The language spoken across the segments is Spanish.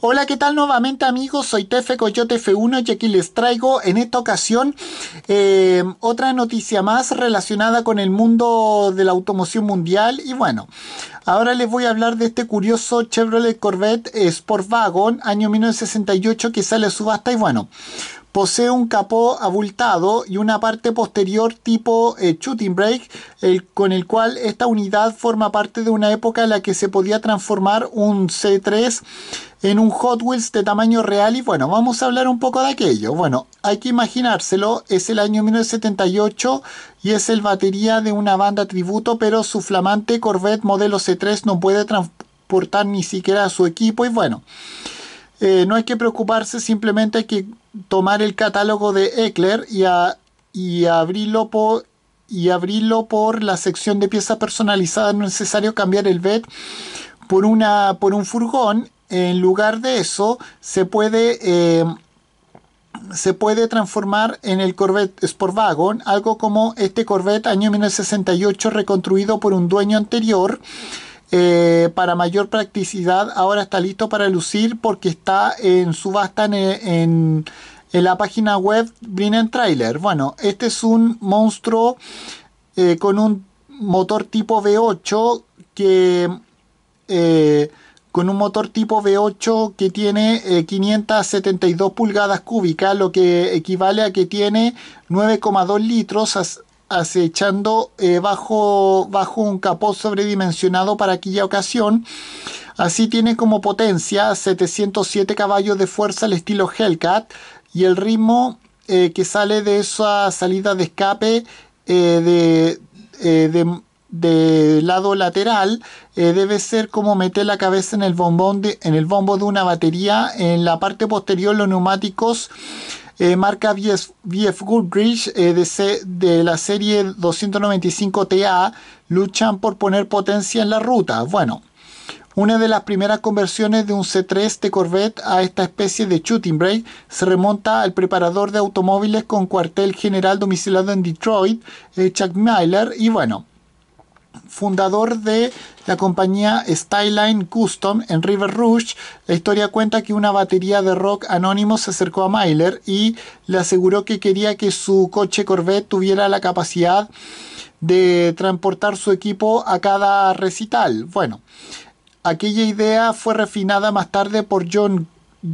Hola, ¿qué tal nuevamente amigos? Soy Tefe Coyote F1 y aquí les traigo en esta ocasión em, otra noticia más relacionada con el mundo de la automoción mundial y bueno, ahora les voy a hablar de este curioso Chevrolet Corvette Sport Wagon año 1968 que sale a subasta y bueno... Posee un capó abultado y una parte posterior tipo eh, shooting brake, con el cual esta unidad forma parte de una época en la que se podía transformar un C3 en un Hot Wheels de tamaño real y bueno, vamos a hablar un poco de aquello. Bueno, hay que imaginárselo, es el año 1978 y es el batería de una banda tributo, pero su flamante Corvette modelo C3 no puede transportar ni siquiera a su equipo y bueno, eh, no hay que preocuparse, simplemente hay que tomar el catálogo de Eckler y, abrirlo por, y abrirlo por la sección de piezas personalizadas. No es necesario cambiar el BET por, una, por un furgón. En lugar de eso, se puede, eh, se puede transformar en el Corvette Sportwagon, algo como este Corvette año 1968 reconstruido por un dueño anterior. Eh, para mayor practicidad ahora está listo para lucir porque está en subasta en en la página web Brinen Trailer. Bueno, este es un monstruo eh, con un motor tipo V8 que... Eh, con un motor tipo V8 que tiene 572 eh, pulgadas cúbicas, lo que equivale a que tiene 9,2 litros, acechando bajo, bajo un capó sobredimensionado para aquella ocasión. Así tiene como potencia 707 caballos de fuerza al estilo Hellcat, y el ritmo eh, que sale de esa salida de escape eh, del eh, de, lado lateral debe ser como meter la cabeza en el, bombón de, en el bombo de una batería. En la parte posterior los neumáticos marca VF BF Goodrich de, de, la serie 295 TA luchan por poner potencia en la ruta. Bueno, una de las primeras conversiones de un C3 de Corvette a esta especie de shooting brake se remonta al preparador de automóviles con cuartel general domiciliado en Detroit, eh, Chuck Myler y bueno, fundador de la compañía Styline Custom en River Rouge, la historia cuenta que una batería de rock anónimo se acercó a Myler y le aseguró que quería que su coche Corvette tuviera la capacidad de transportar su equipo a cada recital. Bueno, Aquella idea fue refinada más tarde por John,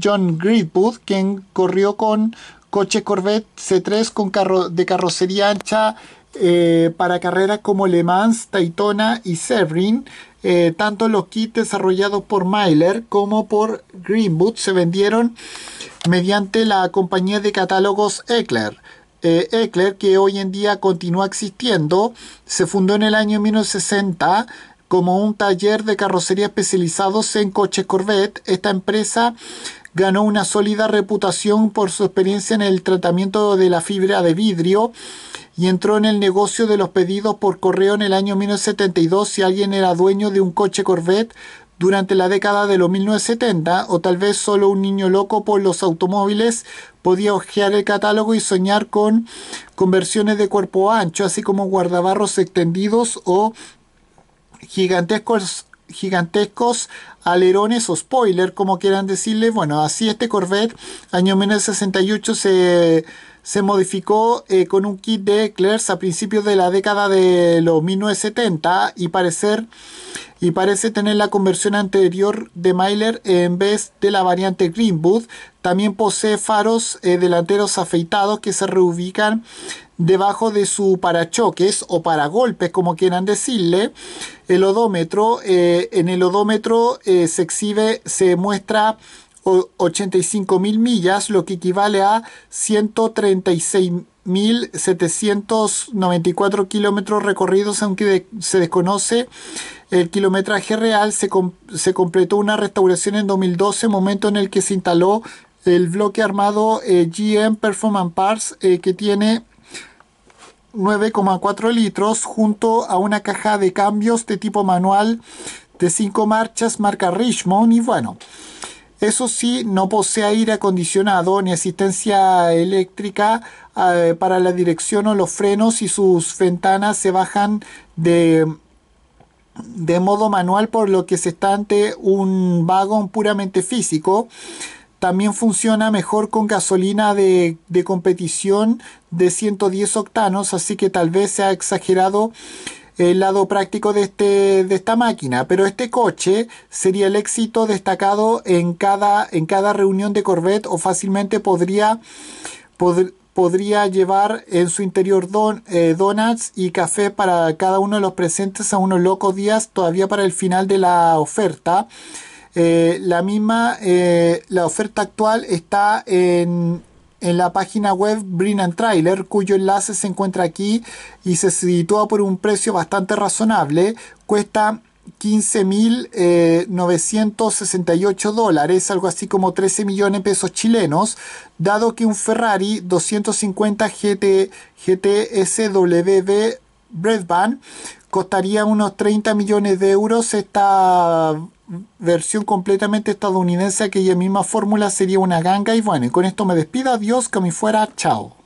John Greenwood, quien corrió con coche Corvette C3 con carro, de carrocería ancha eh, para carreras como Le Mans, Daytona y Severin. Eh, tanto los kits desarrollados por Myler como por Greenwood se vendieron mediante la compañía de catálogos Eckler. Eh, Eckler, que hoy en día continúa existiendo, se fundó en el año 1960 como un taller de carrocería especializados en coches Corvette. Esta empresa ganó una sólida reputación por su experiencia en el tratamiento de la fibra de vidrio y entró en el negocio de los pedidos por correo en el año 1972 si alguien era dueño de un coche Corvette durante la década de los 1970 o tal vez solo un niño loco por los automóviles podía hojear el catálogo y soñar con conversiones de cuerpo ancho así como guardabarros extendidos o gigantescos gigantescos alerones o spoiler, como quieran decirle. Bueno, así este Corvette año 1968 se, se modificó eh, con un kit de Eclairs a principios de la década de los 1970 y, parecer, y parece tener la conversión anterior de Myler en vez de la variante Greenwood. También posee faros eh, delanteros afeitados que se reubican debajo de su parachoques o paragolpes, como quieran decirle, el odómetro, eh, en el odómetro eh, se exhibe, se muestra 85 mil millas, lo que equivale a 136.794 kilómetros recorridos, aunque se desconoce el kilometraje real. Se, completó una restauración en 2012, momento en el que se instaló el bloque armado eh, GM Performance Parts, que tiene 9,4 litros junto a una caja de cambios de tipo manual de 5 marchas marca Richmond y bueno, eso sí, no posee aire acondicionado ni asistencia eléctrica eh, para la dirección o los frenos y sus ventanas se bajan de, de modo manual por lo que se está ante un vagón puramente físico. También funciona mejor con gasolina de, competición de 110 octanos, así que tal vez se ha exagerado el lado práctico de, este, de esta máquina, pero este coche sería el éxito destacado en cada, en cada reunión de Corvette o fácilmente podría, podría llevar en su interior don, eh, donuts y café para cada uno de los presentes a unos locos días todavía para el final de la oferta. Eh, la misma, eh, la oferta actual está en, la página web Brinan Trailer, cuyo enlace se encuentra aquí y se sitúa por un precio bastante razonable. Cuesta 15.968 eh, dólares, algo así como 13 millones de pesos chilenos, dado que un Ferrari 250 GT, GTSWB Breadband costaría unos 30 millones de euros esta versión completamente estadounidense aquella misma fórmula sería una ganga y bueno y con esto me despido adiós que me fuera chao